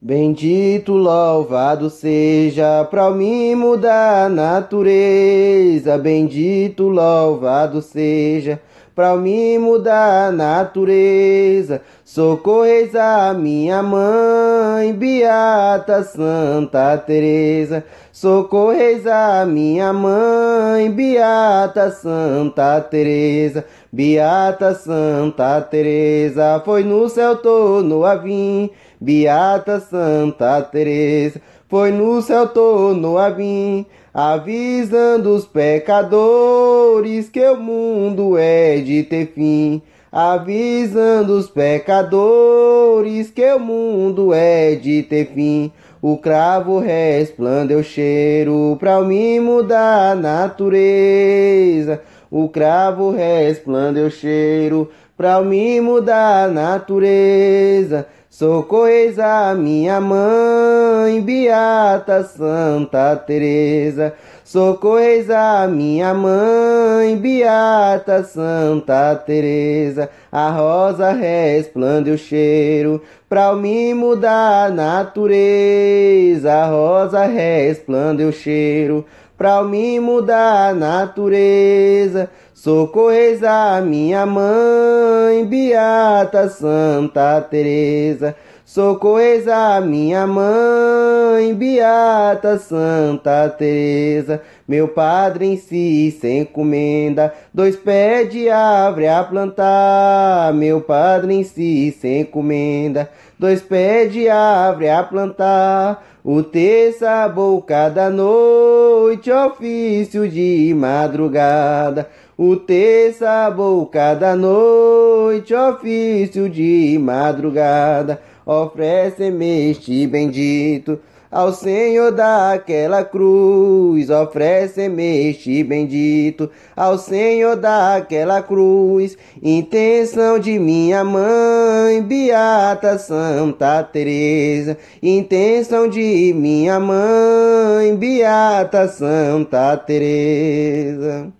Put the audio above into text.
Bendito, louvado seja para o mudar a natureza. Bendito, louvado seja para me mudar a natureza. Socorreis a minha mãe, Beata Santa Teresa. Socorreis a minha mãe, Beata Santa Teresa. Beata Santa Teresa, foi no céu torno a vim. Beata Santa Teresa foi no céu torno a vir, avisando os pecadores que o mundo é de ter fim. Avisando os pecadores que o mundo é de ter fim. O cravo resplandeu cheiro pra o mudar a natureza. O cravo resplande o cheiro pra me mudar a natureza. Sou a minha mãe, Beata Santa Teresa. Sou a minha mãe, Beata Santa Teresa. A rosa resplande o cheiro pra me mudar a natureza. A rosa resplande o cheiro pra me mudar a natureza. Socorreis a minha mãe, Beata Santa Teresa. Socorreis a minha mãe, Beata Santa Teresa. Meu padre em si se encomenda, dois pés de árvore a plantar. Meu padre em si se encomenda, dois pés de árvore a plantar. O terça a boca da noite noite, ofício de madrugada. O ter sabor cada noite, ofício de madrugada. Oferece-me este bendito. Ao Senhor daquela cruz, oferece-me este bendito. Ao Senhor daquela cruz, intenção de minha mãe, Beata Santa Teresa. Intenção de minha mãe, Beata Santa Teresa.